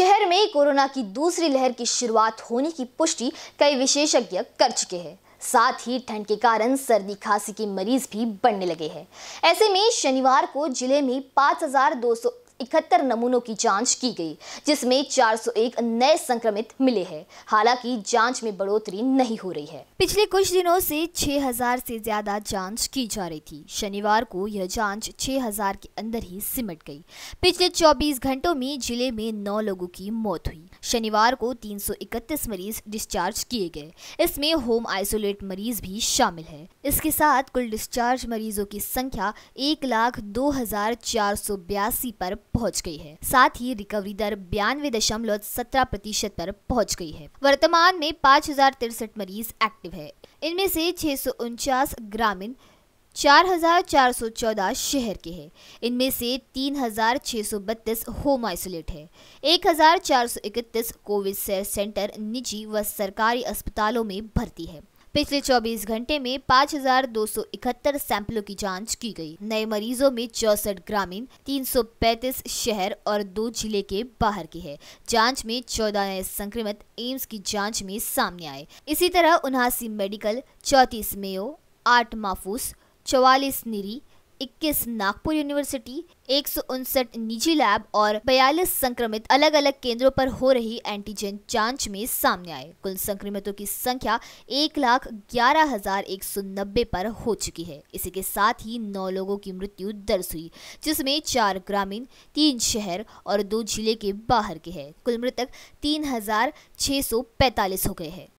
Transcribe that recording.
शहर में कोरोना की दूसरी लहर की शुरुआत होने की पुष्टि कई विशेषज्ञ कर चुके हैं साथ ही ठंड के कारण सर्दी खांसी के मरीज भी बढ़ने लगे हैं ऐसे में शनिवार को जिले में पाँच इकहत्तर नमूनों की जांच की गई जिसमें 401 नए संक्रमित मिले हैं हालांकि जांच में बढ़ोतरी नहीं हो रही है पिछले कुछ दिनों से 6000 से ज्यादा जांच की जा रही थी शनिवार को यह जांच 6000 के अंदर ही सिमट गई पिछले 24 घंटों में जिले में नौ लोगों की मौत हुई शनिवार को 331 मरीज डिस्चार्ज किए गए इसमें होम आइसोलेट मरीज भी शामिल है इसके साथ कुल डिस्चार्ज मरीजों की संख्या एक लाख दो हजार चार सौ बयासी पर पहुंच गई है साथ ही रिकवरी दर बयानवे दशमलव सत्रह प्रतिशत पर पहुंच गई है वर्तमान में पाँच हजार तिरसठ मरीज एक्टिव है इनमें से छह सौ उनचास ग्रामीण चार चार हजार सौ चौदह शहर के हैं इनमें से तीन हजार सौ बत्तीस होम आइसोलेट है एक हजार चार सौ इकतीस कोविड सेंटर निजी व सरकारी अस्पतालों में भर्ती है पिछले 24 घंटे में 5,271 सैंपलों की जांच की गई नए मरीजों में चौसठ ग्रामीण 335 शहर और दो जिले के बाहर के है जांच में 14 नए संक्रमित एम्स की जांच में सामने आए इसी तरह उन्यासी मेडिकल चौतीस मेयो आठ माफूस चौवालीस निरी इक्कीस नागपुर यूनिवर्सिटी एक निजी लैब और 42 संक्रमित अलग अलग केंद्रों पर हो रही एंटीजन जांच में सामने आए कुल संक्रमितों की संख्या एक लाख ग्यारह हजार एक सौ नब्बे पर हो चुकी है इसी के साथ ही नौ लोगों की मृत्यु दर्ज हुई जिसमें चार ग्रामीण तीन शहर और दो जिले के बाहर के हैं कुल मृतक तीन हजार छह सौ पैतालीस हो गए हैं